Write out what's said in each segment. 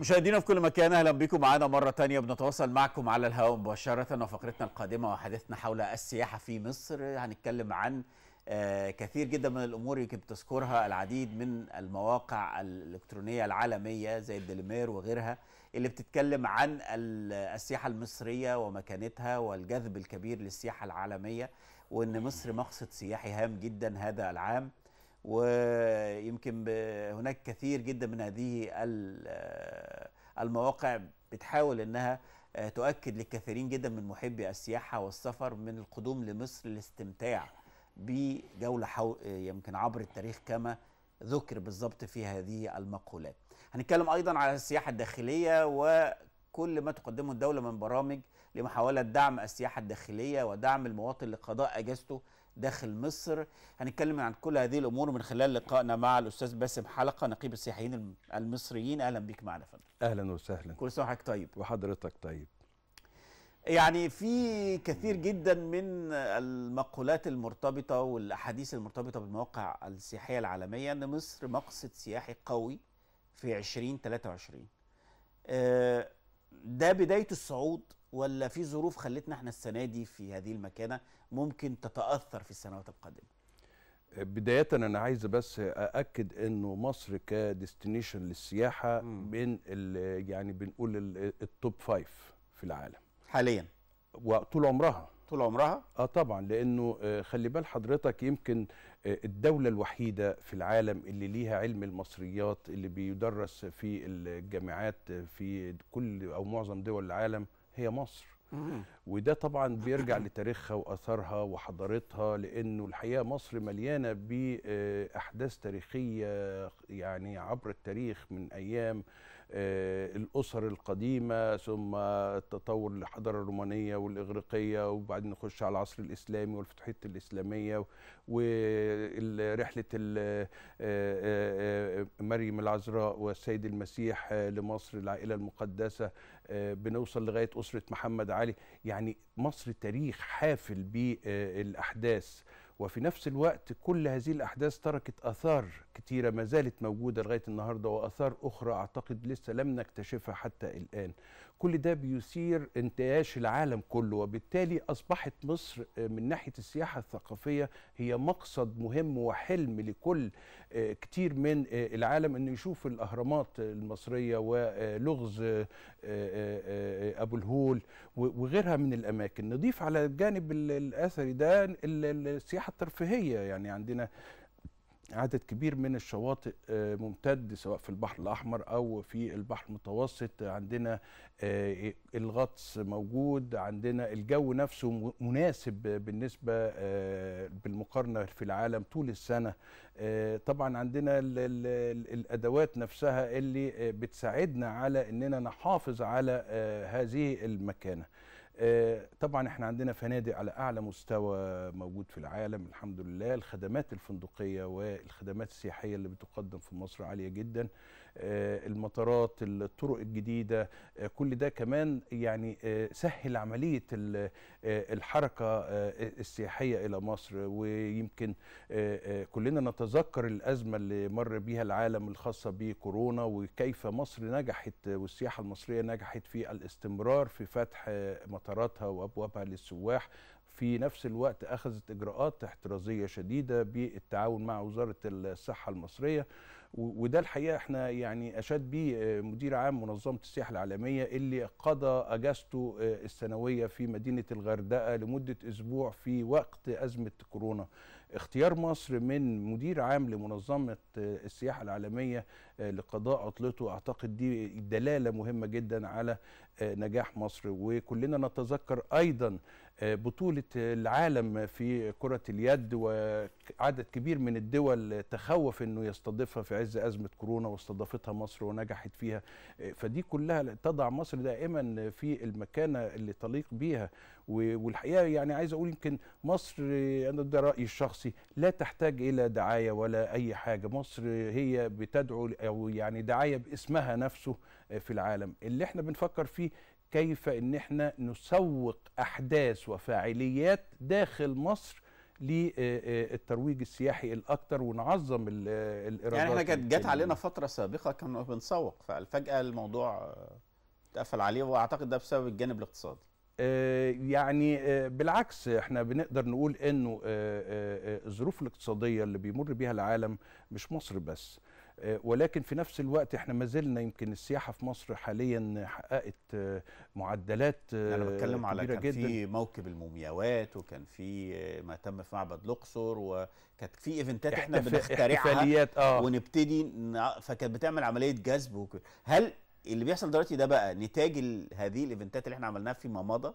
مشاهدينا في كل مكان اهلا بكم معانا مره ثانيه بنتواصل معكم على الهواء مباشره وفقرتنا القادمه وحديثنا حول السياحه في مصر هنتكلم عن آه، كثير جدا من الامور يمكن بتذكرها العديد من المواقع الالكترونيه العالميه زي الدليمير وغيرها اللي بتتكلم عن السياحه المصريه ومكانتها والجذب الكبير للسياحه العالميه وان مصر مقصد سياحي هام جدا هذا العام ويمكن هناك كثير جدا من هذه المواقع بتحاول انها آه، تؤكد للكثيرين جدا من محبي السياحه والسفر من القدوم لمصر للاستمتاع بجوله حو... يمكن عبر التاريخ كما ذكر بالضبط في هذه المقولات. هنتكلم ايضا على السياحه الداخليه و كل ما تقدمه الدولة من برامج لمحاولة دعم السياحة الداخلية ودعم المواطن لقضاء أجازته داخل مصر هنتكلم عن كل هذه الأمور من خلال لقائنا مع الأستاذ باسم حلقة نقيب السياحيين المصريين أهلا بيك معنا فندم أهلا وسهلا كل سنة وحضرتك طيب وحضرتك طيب يعني في كثير جدا من المقولات المرتبطة والأحاديث المرتبطة بالمواقع السياحية العالمية أن مصر مقصد سياحي قوي في 2023 ده بدايه الصعود ولا في ظروف خلتنا احنا السنه دي في هذه المكانه ممكن تتاثر في السنوات القادمه بداية أنا عايز بس أأكد إنه مصر كديستنيشن للسياحة من يعني بنقول التوب فايف في العالم حاليا وطول عمرها طول عمرها اه طبعا لانه آه، خلي بال حضرتك يمكن آه، الدولة الوحيدة في العالم اللي ليها علم المصريات اللي بيدرس في الجامعات في كل او معظم دول العالم هي مصر وده طبعا بيرجع لتاريخها واثارها وحضارتها لانه الحقيقه مصر مليانه باحداث تاريخيه يعني عبر التاريخ من ايام آه، الاسر القديمه ثم التطور للحضاره الرومانيه والاغريقيه وبعدين نخش على العصر الاسلامي والفتوحات الاسلاميه ورحله آه، آه، مريم العذراء والسيد المسيح لمصر العائله المقدسه بنوصل لغايه اسره محمد علي يعني مصر تاريخ حافل بالاحداث وفي نفس الوقت كل هذه الأحداث تركت آثار كتيرة ما زالت موجودة لغاية النهاردة وآثار أخرى أعتقد لسه لم نكتشفها حتى الآن كل ده بيثير انتعاش العالم كله وبالتالي أصبحت مصر آه، من ناحية السياحة الثقافية هي مقصد مهم وحلم لكل آه، كتير من آه، العالم أنه يشوف الأهرامات المصرية ولغز آه، آه، آه، ابو الهول وغيرها من الاماكن نضيف على الجانب الاثري ده السياحه الترفيهيه يعني عندنا عدد كبير من الشواطئ آه، ممتد سواء في البحر الأحمر أو في البحر المتوسط عندنا آه، الغطس موجود عندنا الجو نفسه مناسب بالنسبة آه، بالمقارنة في العالم طول السنة طبعا عندنا الأدوات نفسها اللي بتساعدنا على أننا نحافظ على هذه المكانة آه، طبعا احنا عندنا فنادق على اعلى مستوى موجود في العالم الحمد لله الخدمات الفندقيه والخدمات السياحيه اللي بتقدم في مصر عاليه جدا آه، المطارات الطرق الجديده آه، كل ده كمان يعني آه، سهل عمليه الحركه السياحيه الى مصر ويمكن كلنا نتذكر الازمه اللي مر بها العالم الخاصه بكورونا وكيف مصر نجحت والسياحه المصريه نجحت في الاستمرار في فتح مطاراتها وابوابها للسواح في نفس الوقت أخذت إجراءات احترازية شديدة بالتعاون مع وزارة الصحة المصرية وده الحقيقه احنا يعني اشاد بيه آه، مدير عام منظمه السياحه العالميه اللي قضى اجازته آه، السنويه في مدينه الغردقه لمده اسبوع في وقت ازمه كورونا. اختيار مصر من مدير عام لمنظمه آه، السياحه العالميه لقضاء عطلته اعتقد دي دلاله مهمه جدا على نجاح مصر وكلنا نتذكر ايضا بطولة العالم في كرة اليد وعدد كبير من الدول تخوف أنه يستضيفها في عز أزمة كورونا واستضافتها مصر ونجحت فيها فدي كلها تضع مصر دائما في المكانة اللي تليق بيها والحقيقة يعني عايز أقول يمكن مصر أنا ده رأيي الشخصي لا تحتاج إلى دعاية ولا أي حاجة مصر هي بتدعو أو يعني دعاية باسمها نفسه في العالم اللي احنا بنفكر فيه كيف ان احنا نسوق احداث وفاعليات داخل مصر للترويج آه، آه، السياحي الاكثر ونعظم آه، الايرادات يعني احنا كانت جت علينا فتره سابقه كنا بنسوق ففجاه الموضوع اتقفل عليه واعتقد ده بسبب الجانب الاقتصادي يعني بالعكس احنا بنقدر نقول انه الظروف الاقتصاديه اللي بيمر بيها العالم مش مصر بس آه، ولكن في نفس الوقت احنا ما زلنا يمكن السياحه في مصر حاليا حققت آه، معدلات آه، انا بتكلم على كان جداً. في موكب المومياوات وكان في ما تم في معبد الاقصر وكانت في ايفنتات احنا بنخترعها آه. ونبتدي فكانت بتعمل عمليه جذب هل اللي بيحصل دلوقتي ده بقى نتاج هذه الايفنتات اللي احنا عملناها فيما مضى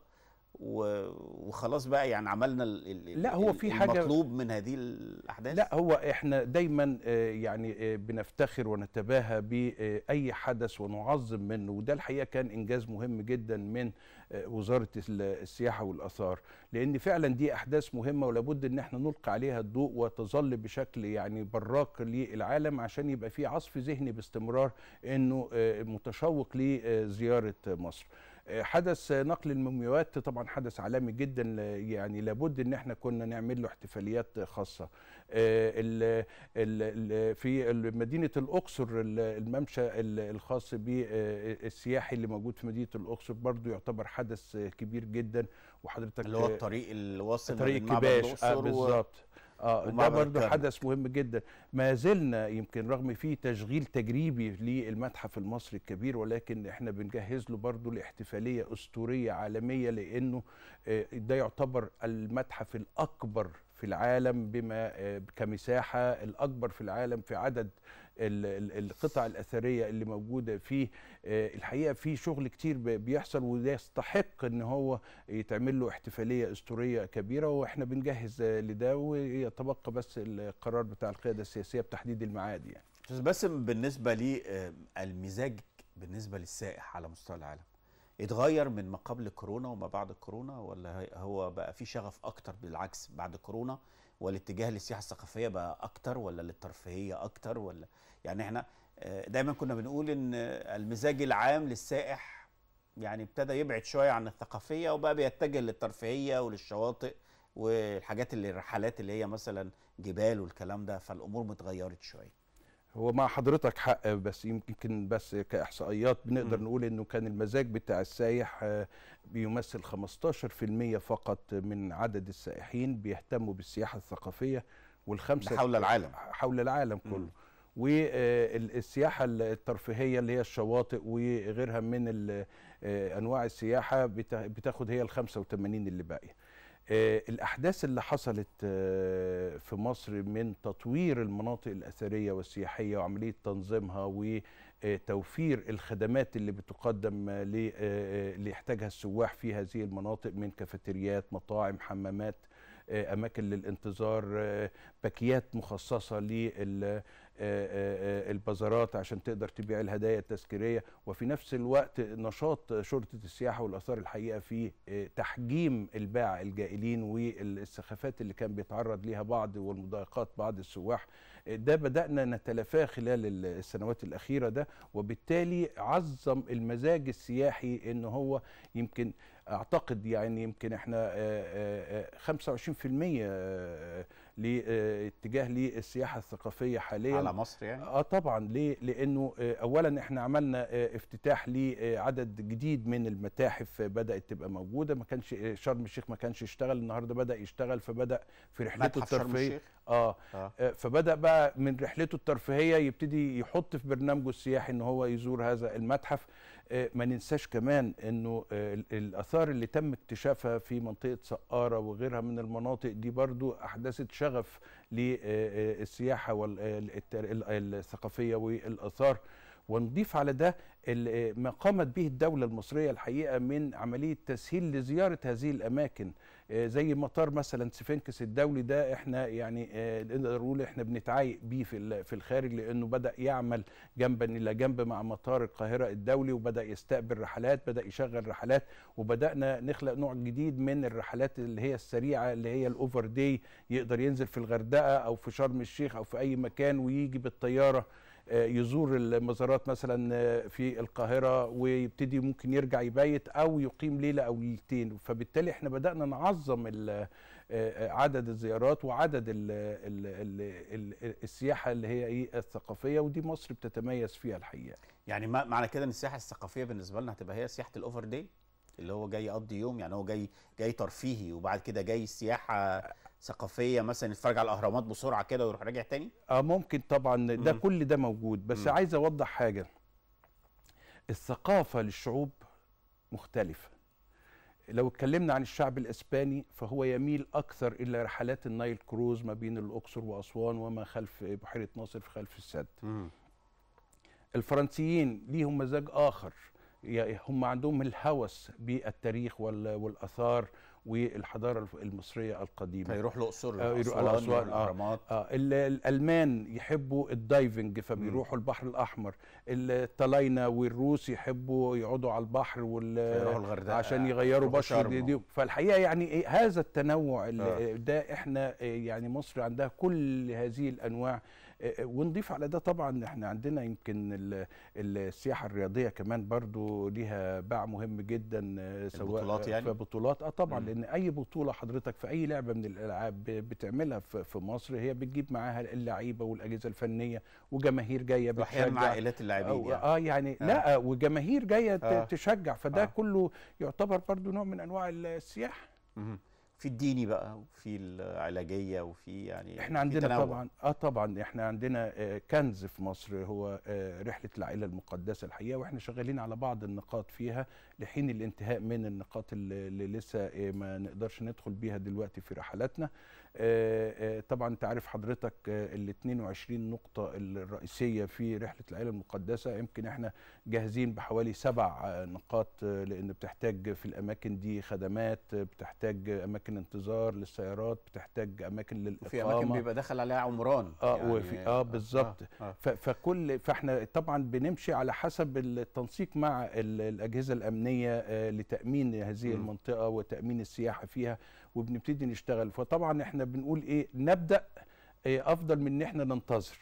وخلاص بقى يعني عملنا الـ لا هو في حاجه مطلوب من هذه الاحداث لا هو احنا دايما آه، يعني آه، بنفتخر ونتباهى باي حدث ونعظم منه وده الحقيقه كان انجاز مهم جدا من آه، وزاره السياحه والاثار لان فعلا دي احداث مهمه ولابد ان احنا نلقي عليها الضوء وتظل بشكل يعني براق للعالم عشان يبقى في عصف ذهني باستمرار انه متشوق لزياره مصر حدث نقل المومياوات طبعا حدث عالمي جدا يعني لابد ان احنا كنا نعمل له احتفاليات خاصه آه، في مدينه الاقصر الممشى الخاص بالسياحي آه، اللي موجود في مدينه الاقصر برضو يعتبر حدث كبير جدا وحضرتك اللي هو آه، الطريق اللي واصل طريق كباش آه بالظبط اه ده برضه حدث مهم جدا ما زلنا يمكن رغم في تشغيل تجريبي للمتحف المصري الكبير ولكن احنا بنجهز له برضه لاحتفاليه اسطوريه عالميه لانه آه، ده يعتبر المتحف الاكبر في العالم بما آه، كمساحه الاكبر في العالم في عدد القطع الاثريه اللي موجوده فيه آه، الحقيقه في شغل كتير بيحصل وده يستحق ان هو يتعمل له احتفاليه اسطوريه كبيره واحنا بنجهز لده ويتبقى بس القرار بتاع القياده السياسيه بتحديد الميعاد يعني استاذ باسم بالنسبه لي آه، المزاج بالنسبه للسائح على مستوى العالم اتغير من ما قبل كورونا وما بعد كورونا ولا هو بقى في شغف اكتر بالعكس بعد كورونا والاتجاه للسياحه الثقافيه بقى اكتر ولا للترفيهيه اكتر ولا يعني احنا آه، دايما كنا بنقول ان المزاج العام للسائح يعني ابتدى يبعد شويه عن الثقافيه وبقى بيتجه للترفيهيه وللشواطئ والحاجات اللي الرحلات اللي هي مثلا جبال والكلام ده فالامور متغيرت شويه هو مع حضرتك حق بس يمكن بس كاحصائيات بنقدر م. نقول انه كان المزاج بتاع السائح آه، بيمثل 15% فقط من عدد السائحين بيهتموا بالسياحه الثقافيه والخمسه حول العالم حول العالم كله م. والسياحه آه، الترفيهيه اللي هي الشواطئ وغيرها من آه، انواع السياحه بتاخد هي ال 85 اللي باقيه آه، الأحداث اللي حصلت آه، في مصر من تطوير المناطق الأثرية والسياحية وعملية تنظيمها وتوفير آه، الخدمات اللي بتقدم اللي يحتاجها السواح في هذه المناطق من كافيتريات مطاعم حمامات أماكن للانتظار باكيات مخصصة لل آه، آه، آه، البازارات عشان تقدر تبيع الهدايا التذكاريه وفي نفس الوقت نشاط شرطه السياحه والاثار الحقيقه في تحجيم الباع الجائلين والسخافات اللي كان بيتعرض ليها بعض والمضايقات بعض السواح ده بدانا نتلافاه خلال السنوات الاخيره ده وبالتالي عظم المزاج السياحي ان هو يمكن اعتقد يعني يمكن احنا 25% آه، آه، آه، لاتجاه للسياحه الثقافيه حاليا على مصر يعني اه طبعا ليه لانه اولا احنا عملنا افتتاح لعدد جديد من المتاحف بدات تبقى موجوده ما كانش شرم الشيخ ما كانش يشتغل النهارده بدا يشتغل فبدا في رحلته الترفيهيه آه, اه فبدا بقى من رحلته الترفيهيه يبتدي يحط في برنامجه السياحي ان هو يزور هذا المتحف آه، ما ننساش كمان انه آه، الاثار اللي تم اكتشافها في منطقه سقاره وغيرها من المناطق دي برضو احدثت شغف للسياحه آه، والثقافيه والاثار ونضيف على ده ما قامت به الدولة المصرية الحقيقة من عملية تسهيل لزيارة هذه الأماكن آه، زي مطار مثلا سفنكس الدولي ده احنا يعني آه، نقدر نقول احنا بنتعايق بيه في في الخارج لانه بدا يعمل جنبا الى جنب مع مطار القاهره الدولي وبدا يستقبل رحلات بدا يشغل رحلات وبدانا نخلق نوع جديد من الرحلات اللي هي السريعه اللي هي الاوفر داي يقدر ينزل في الغردقه او في شرم الشيخ او في اي مكان ويجي بالطياره آه، يزور المزارات مثلا آه، في القاهره ويبتدي ممكن يرجع يبيت او يقيم ليله او ليلتين فبالتالي احنا بدانا نعظم آه، عدد الزيارات وعدد الـ الـ الـ السياحه اللي هي ايه الثقافيه ودي مصر بتتميز فيها الحقيقه يعني معنى كده ان السياحه الثقافيه بالنسبه لنا هتبقى هي سياحه الاوفر داي اللي هو جاي يقضي يوم يعني هو جاي جاي ترفيهي وبعد كده جاي سياحه ثقافيه مثلا يتفرج على الاهرامات بسرعه كده ويروح راجع تاني اه ممكن طبعا ده مم. كل ده موجود بس مم. عايز اوضح حاجه الثقافه للشعوب مختلفه لو اتكلمنا عن الشعب الاسباني فهو يميل اكثر الى رحلات النايل كروز ما بين الاقصر واسوان وما خلف بحيره ناصر في خلف السد مم. الفرنسيين ليهم مزاج اخر هم عندهم الهوس بالتاريخ والاثار والحضاره المصريه القديمه هيروح الاقصر آه، الاسوان آه, آه الالمان يحبوا الدايفنج فبيروحوا البحر الاحمر الطلاينه والروس يحبوا يقعدوا على البحر وال عشان يغيروا بشر دي فالحقيقه يعني إيه، هذا التنوع آه. ده احنا إيه، يعني مصر عندها كل هذه الانواع ونضيف على ده طبعا احنا عندنا يمكن السياحه الرياضيه كمان برضو ليها باع مهم جدا آه، سواء البطولات يعني في بطولات اه طبعا لان اي بطوله حضرتك في اي لعبه من الالعاب بتعملها في مصر هي بتجيب معاها اللعيبه والاجهزه الفنيه وجماهير جايه بتشجع عائلات اللاعبين يعني. اه يعني آه. لا آه، وجماهير جايه آه. تشجع فده آه. كله يعتبر برضو نوع من انواع السياحه في الديني بقى وفي العلاجيه وفي يعني احنا عندنا طبعا اه طبعا احنا عندنا آه، كنز في مصر هو آه، رحله العائله المقدسه الحقيقه واحنا شغالين على بعض النقاط فيها لحين الانتهاء من النقاط اللي لسه آه، ما نقدرش ندخل بيها دلوقتي في رحلاتنا آه، آه، طبعا تعرف حضرتك آه، ال 22 نقطة الرئيسية في رحلة العيلة المقدسة يمكن احنا جاهزين بحوالي سبع نقاط لأن بتحتاج في الأماكن دي خدمات بتحتاج أماكن انتظار للسيارات بتحتاج أماكن للإقامة في أماكن بيبقى دخل عليها عمران اه يعني وفي اه بالظبط آه آه فكل فاحنا طبعا بنمشي على حسب التنسيق مع الأجهزة الأمنية لتأمين هذه المنطقة وتأمين السياحة فيها وبنبتدي نشتغل فطبعا احنا بنقول ايه نبدا إيه، افضل من ان احنا ننتظر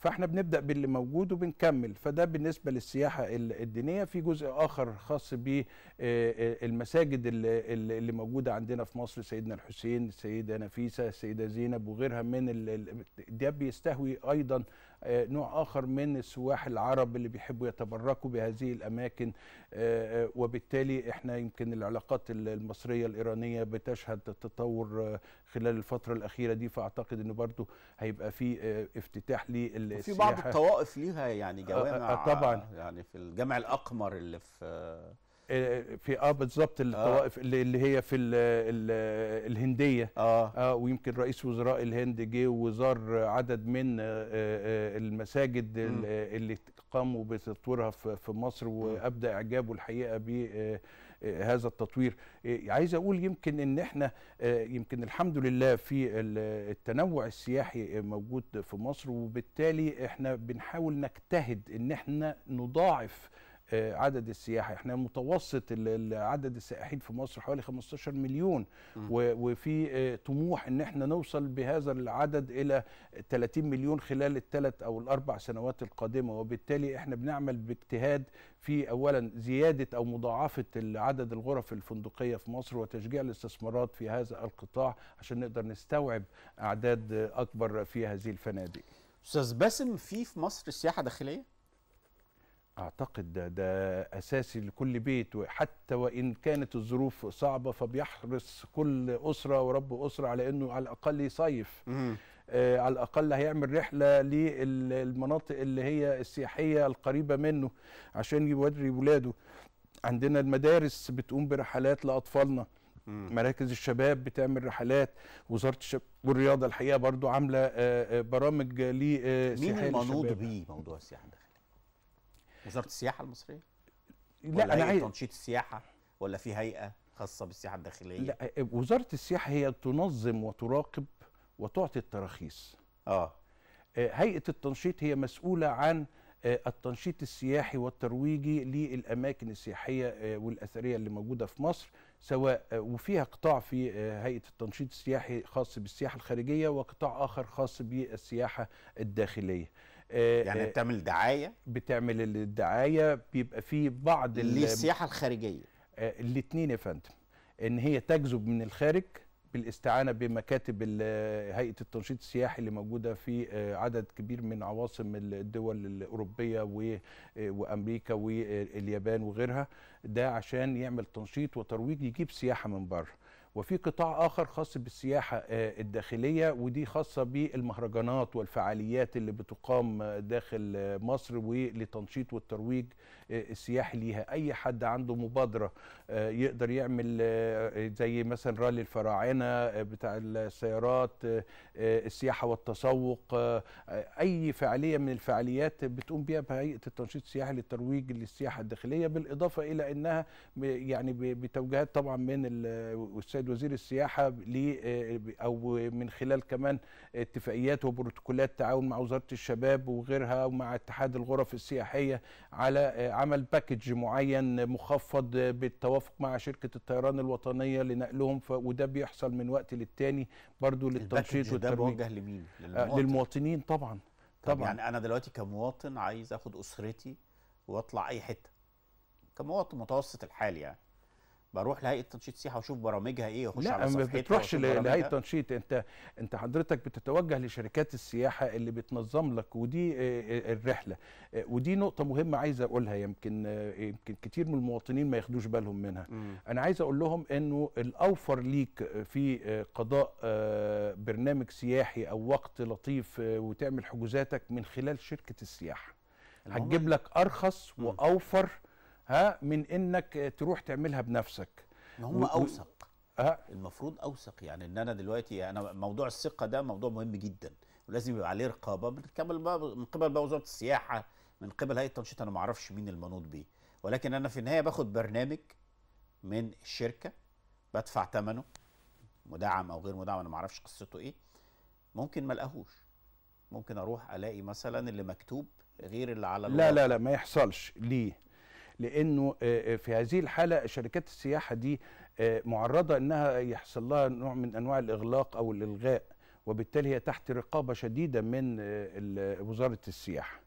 فاحنا بنبدا باللي موجود وبنكمل فده بالنسبه للسياحه الدينيه في جزء اخر خاص بالمساجد إيه، إيه، اللي موجوده عندنا في مصر سيدنا الحسين السيده نفيسه السيده زينب وغيرها من ده بيستهوي ايضا آه، نوع آخر من السواح العرب اللي بيحبوا يتبركوا بهذه الأماكن آه، آه، وبالتالي احنا يمكن العلاقات المصرية الإيرانية بتشهد تطور خلال الفترة الأخيرة دي فأعتقد أنه برضو هيبقى في افتتاح للسياحة في بعض الطوائف ليها يعني جوامع طبعا يعني في الجامع الأقمر اللي في آه، في اه بالظبط آه. الطوائف اللي, اللي هي في الـ الـ الهنديه آه. اه ويمكن رئيس وزراء الهند جه وزار عدد من آه، المساجد اللي قاموا بتطويرها في مصر وابدا اعجابه الحقيقه ب هذا التطوير عايز اقول يمكن ان احنا يمكن الحمد لله في التنوع السياحي موجود في مصر وبالتالي احنا بنحاول نجتهد ان احنا نضاعف آه، عدد السياحه احنا متوسط عدد السائحين في مصر حوالي 15 مليون وفي آه، طموح ان احنا نوصل بهذا العدد الى 30 مليون خلال الثلاث او الاربع سنوات القادمه وبالتالي احنا بنعمل باجتهاد في اولا زياده او مضاعفه عدد الغرف الفندقيه في مصر وتشجيع الاستثمارات في هذا القطاع عشان نقدر نستوعب اعداد اكبر في هذه الفنادق استاذ باسم في في مصر سياحه داخليه اعتقد ده, ده اساسي لكل بيت وحتى وان كانت الظروف صعبه فبيحرص كل اسره ورب اسره على انه على الاقل يصيف آه على الاقل هيعمل رحله للمناطق اللي هي السياحيه القريبه منه عشان يوري ولاده عندنا المدارس بتقوم برحلات لاطفالنا مراكز الشباب بتعمل رحلات وزاره الشباب والرياضه الحقيقه برضو عامله آه, آه، برامج لسياحيه مين المنوط بيه موضوع السياحه ده وزاره السياحه المصريه لا ولا انا عايز تنشيط السياحه ولا في هيئه خاصه بالسياحه الداخليه لا وزاره السياحه هي تنظم وتراقب وتعطي التراخيص اه, آه، هيئه التنشيط هي مسؤوله عن آه، التنشيط السياحي والترويجي للاماكن السياحيه آه، والاثريه اللي موجوده في مصر سواء وفيها قطاع في هيئه التنشيط السياحي خاص بالسياحه الخارجيه وقطاع اخر خاص بالسياحه الداخليه آه، يعني آه، بتعمل دعايه بتعمل الدعايه بيبقى في بعض للسياحه الخارجيه آه، الاثنين يا فندم ان هي تجذب من الخارج بالاستعانه بمكاتب هيئه التنشيط السياحي اللي موجوده في عدد كبير من عواصم الدول الاوروبيه وامريكا واليابان وغيرها ده عشان يعمل تنشيط وترويج يجيب سياحه من بره وفي قطاع آخر خاص بالسياحة آه، الداخلية ودي خاصة بالمهرجانات والفعاليات اللي بتقام آه، داخل آه، مصر ولتنشيط والترويج السياحي ليها أي حد عنده مبادرة يقدر يعمل زي مثلا رالي الفراعنة بتاع السيارات السياحة والتسوق أي فعالية من الفعاليات بتقوم بها بهيئة التنشيط السياحي للترويج للسياحة الداخلية بالإضافة إلى أنها يعني بتوجيهات طبعا من الأستاذ السيد وزير السياحه آه، او من خلال كمان اتفاقيات وبروتوكولات تعاون مع وزاره الشباب وغيرها ومع اتحاد الغرف السياحيه على آه، عمل باكج معين مخفض بالتوافق مع شركه الطيران الوطنيه لنقلهم وده بيحصل من وقت للتاني برضو للتنشيط والتنميه ده موجه لمين آه، للمواطن. للمواطنين طبعا طبعا يعني انا دلوقتي كمواطن عايز اخد اسرتي واطلع اي حته كمواطن متوسط الحال يعني بروح لهيئه تنشيط السياحه واشوف برامجها ايه واخش على صفحتها لا ما بتروحش لهيئه تنشيط انت انت حضرتك بتتوجه لشركات السياحه اللي بتنظم لك ودي آه، آه، الرحله آه، ودي نقطه مهمه عايز اقولها يمكن يمكن كتير من المواطنين ما ياخدوش بالهم منها م. انا عايز اقول لهم انه الاوفر ليك في قضاء برنامج سياحي او وقت لطيف وتعمل حجوزاتك من خلال شركه السياحه هتجيب لك ارخص واوفر م. ها من انك تروح تعملها بنفسك ما هم و... اوثق ها المفروض اوثق يعني ان انا دلوقتي انا موضوع الثقه ده موضوع مهم جدا ولازم يبقى عليه رقابه من قبل بقى من قبل بقى وزاره السياحه من قبل هيئه التنشيط انا ما اعرفش مين المنوط بيه ولكن انا في النهايه باخد برنامج من الشركه بدفع ثمنه مدعم او غير مدعم انا ما اعرفش قصته ايه ممكن ما الاقوش ممكن اروح الاقي مثلا اللي مكتوب غير اللي على الواقع. لا لا لا ما يحصلش ليه لانه آه، آه، في هذه الحاله شركات السياحه دي آه، معرضه انها يحصل لها نوع من انواع الاغلاق او الالغاء وبالتالي هي تحت رقابه شديده من وزاره السياحه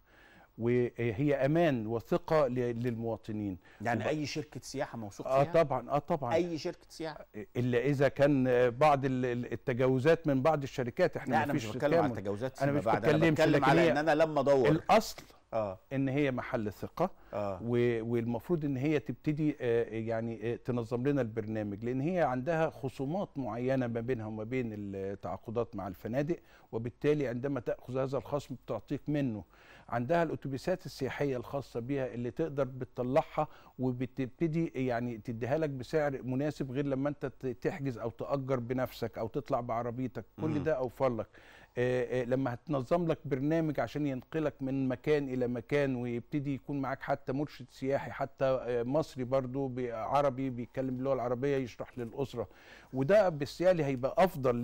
وهي امان وثقه للمواطنين يعني اي شركه سياحه موثوق فيها اه طبعا اه طبعا اي شركه سياحه الا اذا كان بعض التجاوزات من بعض الشركات احنا لا انا مش بتكلم على التجاوزات انا مش انا بتكلم على ان انا لما ادور الاصل آه. ان هي محل ثقه آه. والمفروض ان هي تبتدي آه، يعني آه، تنظم لنا البرنامج لان هي عندها خصومات معينه ما بينها وما بين التعاقدات مع الفنادق وبالتالي عندما تاخذ هذا الخصم بتعطيك منه عندها الاتوبيسات السياحيه الخاصه بيها اللي تقدر بتطلعها وبتبتدي يعني تديها لك بسعر مناسب غير لما انت تحجز او تاجر بنفسك او تطلع بعربيتك كل ده اوفر لك آه، آه، لما هتنظم لك برنامج عشان ينقلك من مكان الى مكان ويبتدي يكون معاك حتى مرشد سياحي حتى آه، مصري برضو عربي بيتكلم باللغه العربيه يشرح للاسره وده بالسيالي هيبقى افضل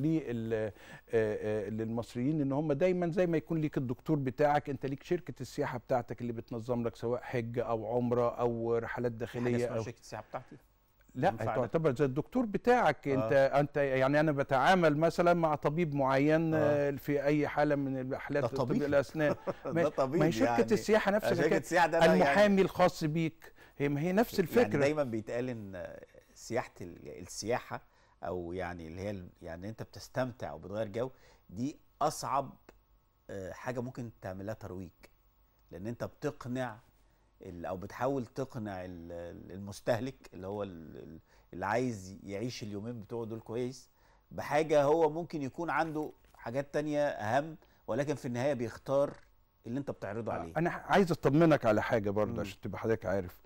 للمصريين ان هم دايما زي ما يكون ليك الدكتور بتاعك انت ليك شركه شركه السياحه بتاعتك اللي بتنظم لك سواء حج او عمره او رحلات داخليه او شركه السياحه بتاعتي لا تعتبر زي الدكتور بتاعك آه. انت انت يعني انا بتعامل مثلا مع طبيب معين آه. آه، في اي حاله من الحالات طبيب الاسنان ده طبيب ما هي شركه يعني السياحه نفس آه، شركه السياحه ده يعني المحامي يعني الخاص بيك هي ما هي نفس يعني الفكره يعني دايما بيتقال ان سياحه السياحه او يعني اللي هي يعني انت بتستمتع وبتغير جو دي اصعب آه، حاجه ممكن تعملها ترويج لان انت بتقنع او بتحاول تقنع المستهلك اللي هو اللي عايز يعيش اليومين بتوعه دول كويس بحاجه هو ممكن يكون عنده حاجات تانية اهم ولكن في النهايه بيختار اللي انت بتعرضه عليه انا عايز اطمنك على حاجه برضه عشان تبقى حضرتك عارف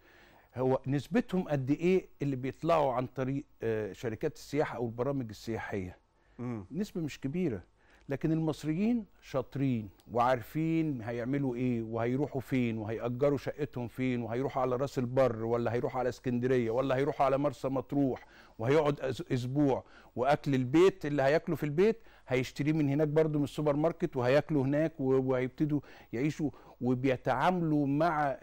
هو نسبتهم قد ايه اللي بيطلعوا عن طريق آه، شركات السياحه او البرامج السياحيه مم. نسبه مش كبيره لكن المصريين شاطرين وعارفين هيعملوا ايه وهيروحوا فين وهيأجروا شقتهم فين وهيروحوا على راس البر ولا هيروحوا على اسكندريه ولا هيروحوا على مرسى مطروح وهيقعد اسبوع واكل البيت اللي هياكله في البيت هيشتريه من هناك برضو من السوبر ماركت وهياكله هناك وهيبتدوا يعيشوا وبيتعاملوا مع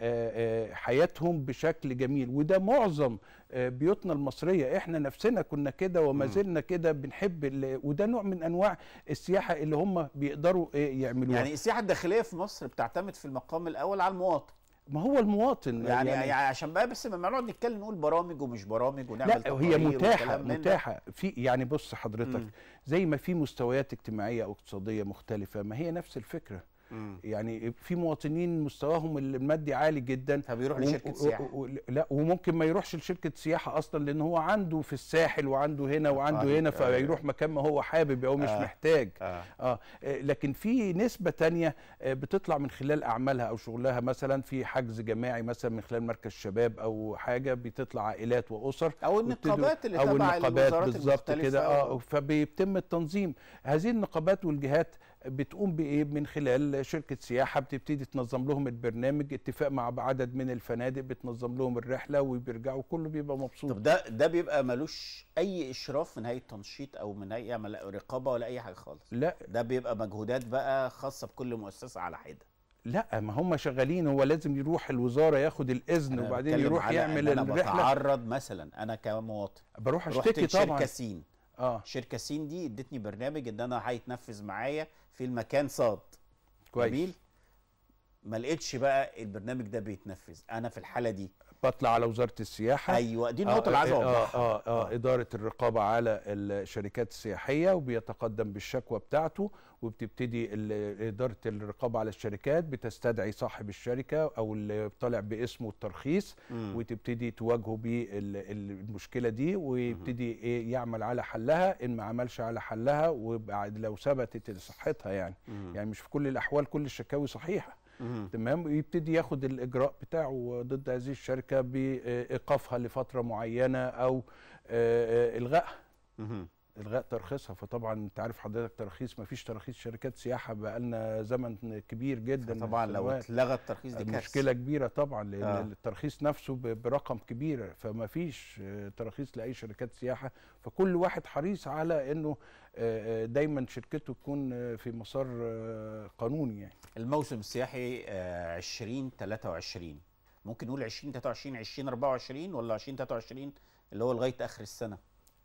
حياتهم بشكل جميل وده معظم بيوتنا المصريه احنا نفسنا كنا كده وما زلنا كده بنحب وده نوع من انواع السياحه اللي هم بيقدروا يعملوها يعني السياحه الداخليه في مصر بتعتمد في المقام الاول على المواطن ما هو المواطن يعني, يعني, يعني, يعني عشان بقى بس ما نقعد نتكلم نقول برامج ومش برامج ونعمل لا هي متاحه متاحه في يعني بص حضرتك م. زي ما في مستويات اجتماعيه او اقتصاديه مختلفه ما هي نفس الفكره يعني في مواطنين مستواهم المادي عالي جدا فبيروح لشركه سياحه و... لا وممكن ما يروحش لشركه سياحه اصلا لان هو عنده في الساحل وعنده هنا وعنده آه. هنا أيوة. فيروح مكان ما هو حابب او مش آه. محتاج آه. آه. لكن في نسبه تانية آه، بتطلع من خلال اعمالها او شغلها مثلا في حجز جماعي مثلا من خلال مركز شباب او حاجه بتطلع عائلات واسر او النقابات اللي او النقابات بالظبط كده اه فبيتم التنظيم هذه النقابات والجهات بتقوم بايه من خلال شركه سياحه بتبتدي تنظم لهم البرنامج اتفاق مع عدد من الفنادق بتنظم لهم الرحله وبيرجعوا كله بيبقى مبسوط طب ده ده بيبقى ملوش اي اشراف من هيئه تنشيط او من هيئه رقابه ولا اي حاجه خالص لا ده بيبقى مجهودات بقى خاصه بكل مؤسسه على حده لا ما هم شغالين هو لازم يروح الوزاره ياخد الاذن وبعدين يروح يعمل أنا الرحله انا بتعرض مثلا انا كمواطن بروح اشتكي طبعا شركه سين اه شركه سين دي ادتني برنامج ان انا هيتنفذ معايا في المكان صاد كويس جميل ما لقيتش بقى البرنامج ده بيتنفذ انا في الحاله دي بطلع على وزاره السياحه ايوه دي النقطه آه، اللي آه، عايز اوضحها آه،, آه, آه, اه اداره الرقابه على الشركات السياحيه وبيتقدم بالشكوى بتاعته وبتبتدي اداره الرقابه على الشركات بتستدعي صاحب الشركه او اللي طالع باسمه الترخيص م. وتبتدي تواجهه بالمشكله دي ويبتدي إيه يعمل على حلها ان ما عملش على حلها وبعد لو ثبتت صحتها يعني م. يعني مش في كل الاحوال كل الشكاوي صحيحه تمام ويبتدي ياخد الاجراء بتاعه ضد هذه الشركه بايقافها لفتره معينه او آه، آه، الغائها الغاء ترخيصها فطبعا انت عارف حضرتك ترخيص ما فيش ترخيص شركات سياحه بقى لنا زمن كبير جدا طبعا لو اتلغى الترخيص دي مشكله كبيره طبعا لان آه. الترخيص نفسه برقم كبير فما فيش ترخيص لاي شركات سياحه فكل واحد حريص على انه آه، آه، دايما شركته تكون آه، في مسار قانوني يعني الموسم السياحي 20 23 ممكن نقول 2023 2024 ولا 2023 اللي هو لغايه اخر السنه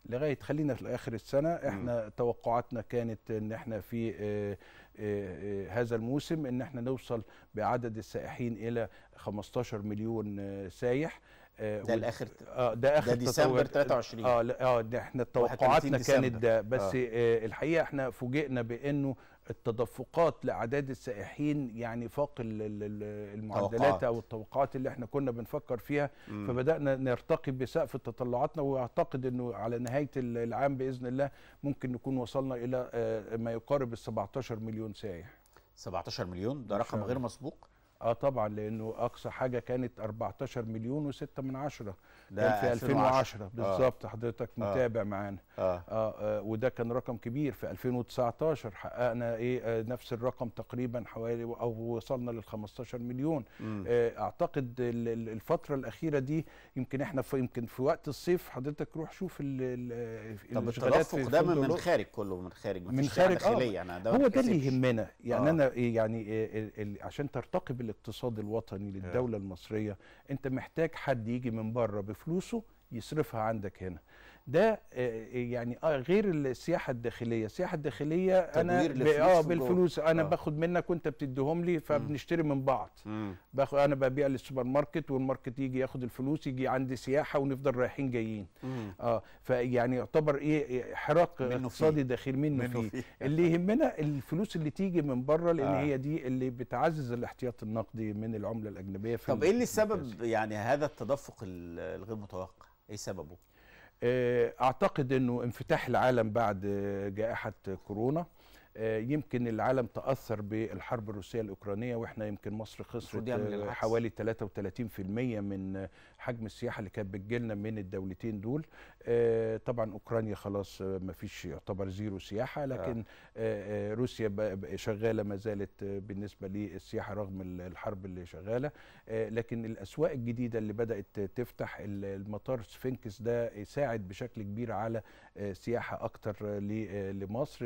لغايه خلينا في اخر السنه احنا م. توقعاتنا كانت ان احنا في آه، آه، آه، هذا الموسم ان احنا نوصل بعدد السائحين الى 15 مليون سايح ده الاخر اه ده آه، اخر آه، آه، ده ديسمبر 23 اه اه احنا توقعاتنا كانت ده بس آه. آه الحقيقه احنا فوجئنا بانه التدفقات لاعداد السائحين يعني فاق المعدلات او التوقعات اللي احنا كنا بنفكر فيها م. فبدانا نرتقي بسقف تطلعاتنا واعتقد انه على نهايه العام باذن الله ممكن نكون وصلنا الى ما يقارب ال 17 مليون سائح 17 مليون ده رقم غير مسبوق اه طبعا لانه اقصى حاجه كانت 14 مليون و6 من عشرة ده كان في 2010 آه. بالظبط آه. حضرتك متابع آه. معانا آه. آه. آه وده كان رقم كبير في 2019 حققنا ايه آه نفس الرقم تقريبا حوالي او وصلنا لل 15 مليون آه اعتقد الفتره الاخيره دي يمكن احنا في يمكن في وقت الصيف حضرتك روح شوف ال طب التدفق ده من الخارج كله من الخارج من الخارج داخلي آه. يعني ده هو ده اللي يهمنا يعني آه. انا إيه، يعني إيه، إيه، عشان ترتقي بال الاقتصاد الوطني آه. للدوله المصريه انت محتاج حد يجي من بره بفلوسه يصرفها عندك هنا ده آه، آه، يعني آه، غير السياحه الداخليه السياحه الداخليه انا اه بالفلوس انا آه. باخد منك وانت بتديهم لي فبنشتري من بعض باخد انا ببيع للسوبر ماركت والماركت يجي ياخد الفلوس يجي عندي سياحه ونفضل رايحين جايين مم. اه فيعني يعتبر ايه, إيه، حراك اقتصادي داخلي منه, منه فيه, فيه. اللي يهمنا الفلوس اللي تيجي من بره لان آه. هي دي اللي بتعزز الاحتياط النقدي من العمله الاجنبيه في طب ايه اللي سبب يعني هذا التدفق الغير متوقع ايه سببه آه، اعتقد انه انفتاح العالم بعد آه، جائحه كورونا آه، يمكن العالم تاثر بالحرب الروسيه الاوكرانيه واحنا يمكن مصر خسرت حوالي 33% من حجم السياحه اللي كانت بتجيلنا من الدولتين دول آه، طبعا اوكرانيا خلاص آه، ما فيش يعتبر زيرو سياحه آه. لكن روسيا شغاله ما زالت بالنسبه للسياحه رغم الحرب اللي شغاله لكن الاسواق الجديده اللي بدات تفتح المطار سفنكس ده يساعد بشكل كبير على سياحه اكتر لمصر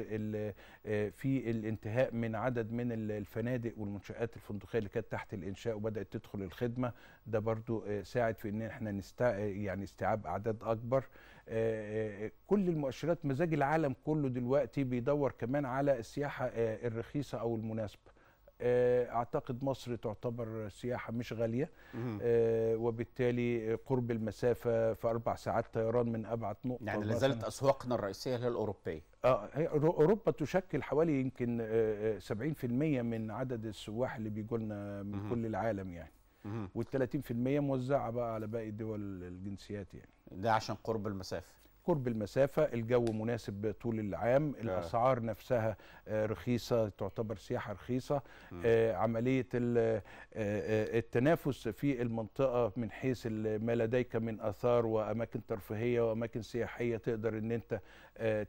في الانتهاء من عدد من الفنادق والمنشات الفندقيه اللي كانت تحت الانشاء وبدات تدخل الخدمه ده برضو ساعد في في ان احنا نستع... يعني استيعاب اعداد اكبر آه، آه، آه، كل المؤشرات مزاج العالم كله دلوقتي بيدور كمان على السياحه الرخيصه او المناسبه اعتقد مصر تعتبر سياحه مش غاليه وبالتالي قرب المسافه في اربع ساعات طيران من ابعد نقطه يعني لازالت اسواقنا الرئيسيه هي الاوروبيه اه اوروبا تشكل حوالي يمكن 70% من عدد السواح اللي بيجوا لنا من كل العالم يعني وال 30% موزعه بقى على باقي الدول الجنسيات يعني ده عشان قرب المسافه قرب المسافة الجو مناسب طول العام آه. الأسعار نفسها آه، رخيصة تعتبر سياحة رخيصة آه، عملية التنافس في المنطقة من حيث ما لديك من أثار وأماكن ترفيهية وأماكن سياحية تقدر أن أنت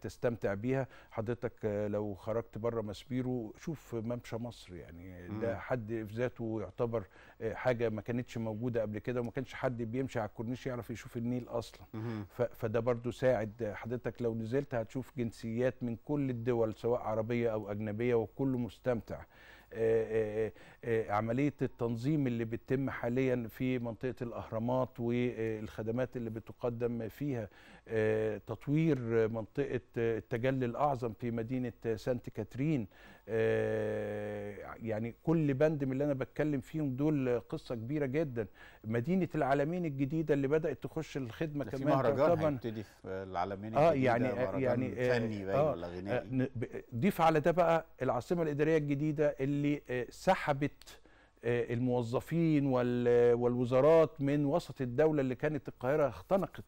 تستمتع بيها حضرتك لو خرجت بره مسبيرو شوف ممشى مصر يعني ده حد في ذاته يعتبر حاجة ما كانتش موجودة قبل كده وما كانش حد بيمشي على الكورنيش يعرف يشوف النيل أصلا فده برضو ساعة هتساعد حضرتك لو نزلت هتشوف جنسيات من كل الدول سواء عربيه او اجنبيه وكله مستمتع آه، آه، آه، آه، عمليه التنظيم اللي بتتم حاليا في منطقه الاهرامات والخدمات اللي بتقدم فيها آه، تطوير منطقه آه، التجلي الاعظم في مدينه سانت كاترين يعني كل بند من اللي انا بتكلم فيهم دول قصه كبيره جدا مدينه العالمين الجديده اللي بدات تخش الخدمه كمان في مهرجان هيبتدي في العالمين الجديده يعني، آه يعني يعني فني باين آه ولا غنائي ضيف على ده بقى العاصمه الاداريه الجديده اللي سحبت عزلة آه، الموظفين والوزارات من وسط الدولة اللي كانت القاهرة اختنقت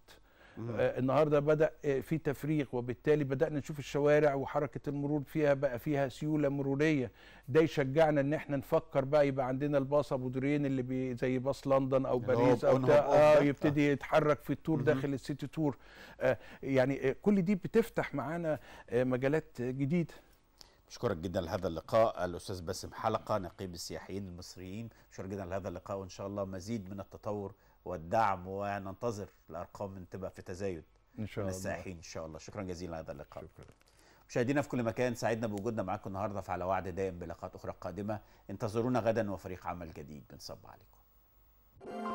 آه، النهارده بدا آه، في تفريغ وبالتالي بدانا نشوف الشوارع وحركه المرور فيها بقى فيها سيوله مروريه ده يشجعنا ان احنا نفكر بقى يبقى عندنا الباص ابو دورين اللي بي زي باص لندن او باريس او آه يبتدي يتحرك في التور داخل السيتي تور آه يعني كل دي بتفتح معانا آه مجالات جديده أشكرك جدا لهذا اللقاء الأستاذ باسم حلقة نقيب السياحيين المصريين أشكرك جدا لهذا اللقاء وإن شاء الله مزيد من التطور والدعم وننتظر الأرقام تبقى في تزايد إن شاء الله السائحين إن شاء الله شكرا جزيلا لهذا اللقاء شكرا مشاهدينا في كل مكان سعدنا بوجودنا معاكم النهارده في على وعد دائم بلقاءات أخرى قادمة انتظرونا غدا وفريق عمل جديد بنصب عليكم